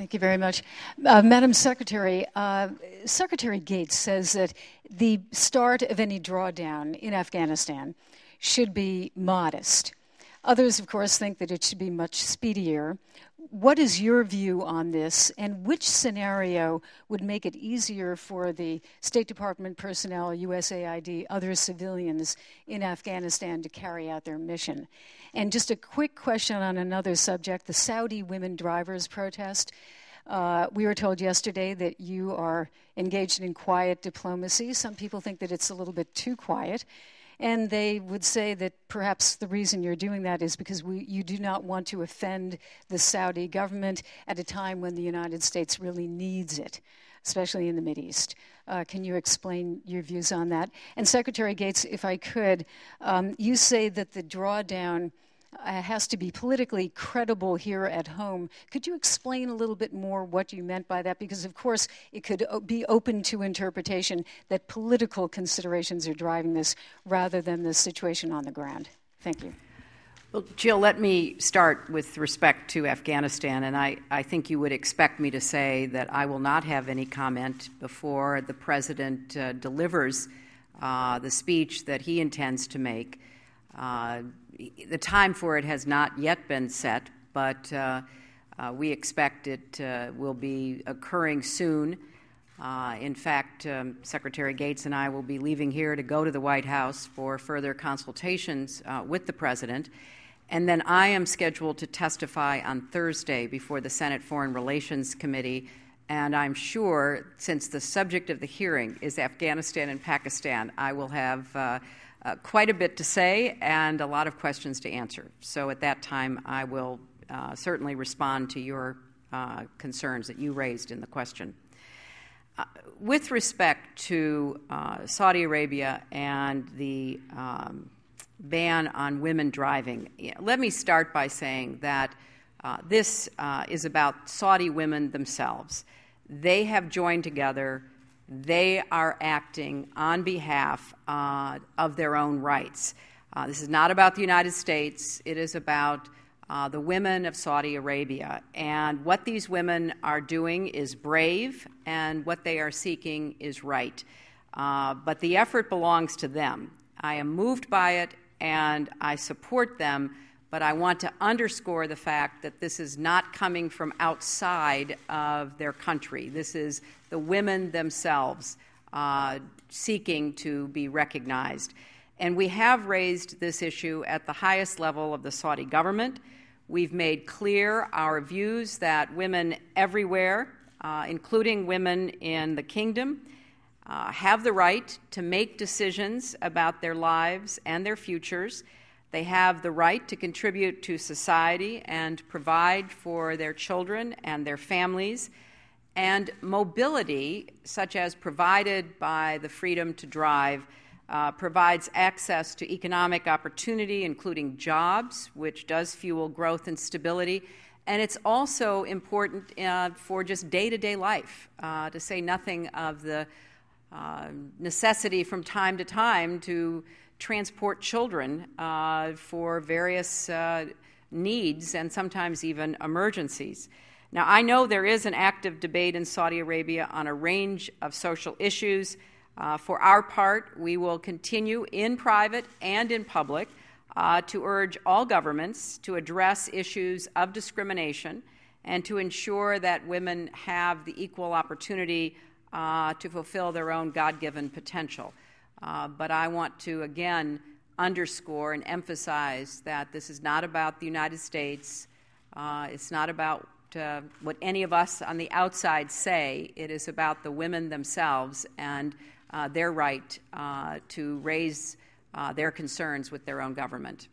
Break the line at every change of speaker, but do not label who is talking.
Thank you very much. Uh, Madam Secretary, uh, Secretary Gates says that the start of any drawdown in Afghanistan should be modest. Others, of course, think that it should be much speedier. What is your view on this, and which scenario would make it easier for the State Department personnel, USAID, other civilians in Afghanistan to carry out their mission? And just a quick question on another subject the Saudi women drivers protest. Uh, we were told yesterday that you are engaged in quiet diplomacy. Some people think that it's a little bit too quiet. And they would say that perhaps the reason you're doing that is because we, you do not want to offend the Saudi government at a time when the United States really needs it, especially in the East. Uh, can you explain your views on that? And Secretary Gates, if I could, um, you say that the drawdown uh, has to be politically credible here at home. Could you explain a little bit more what you meant by that? Because, of course, it could be open to interpretation that political considerations are driving this rather than the situation on the ground. Thank you.
Well, Jill, let me start with respect to Afghanistan, and I, I think you would expect me to say that I will not have any comment before the President uh, delivers uh, the speech that he intends to make. Uh, the time for it has not yet been set, but uh, uh, we expect it uh, will be occurring soon. Uh, in fact, um, Secretary Gates and I will be leaving here to go to the White House for further consultations with the President. And then I am scheduled to testify on Thursday before the Senate Foreign Relations Committee. And I'm sure, since the subject of the hearing is Afghanistan and Pakistan, I will have uh, quite a bit to say and a lot of questions to answer. So at that time, I will uh, certainly respond to your uh, concerns that you raised in the question. Uh, with respect to uh, Saudi Arabia and the um, ban on women driving, let me start by saying that uh, this is about Saudi women themselves. They have joined together they are acting on behalf uh, of their own rights. Uh, this is not about the United States, it is about uh, the women of Saudi Arabia. And what these women are doing is brave, and what they are seeking is right. Uh, but the effort belongs to them. I am moved by it, and I support them. But I want to underscore the fact that this is not coming from outside of their country. This is the women themselves uh, seeking to be recognized. And we have raised this issue at the highest level of the Saudi government. We've made clear our views that women everywhere, uh, including women in the kingdom, uh, have the right to make decisions about their lives and their futures. They have the right to contribute to society and provide for their children and their families. And mobility, such as provided by the freedom to drive, uh, provides access to economic opportunity, including jobs, which does fuel growth and stability. And it's also important uh, for just day to day life, uh, to say nothing of the uh, necessity from time to time to transport children uh, for various uh, needs and sometimes even emergencies. Now, I know there is an active debate in Saudi Arabia on a range of social issues. Uh, for our part, we will continue in private and in public uh, to urge all governments to address issues of discrimination and to ensure that women have the equal opportunity uh, to fulfill their own God given potential. Uh, but I want to again underscore and emphasize that this is not about the United States. Uh, it's not about uh, what any of us on the outside say. It is about the women themselves and uh, their right uh, to raise uh, their concerns with their own government.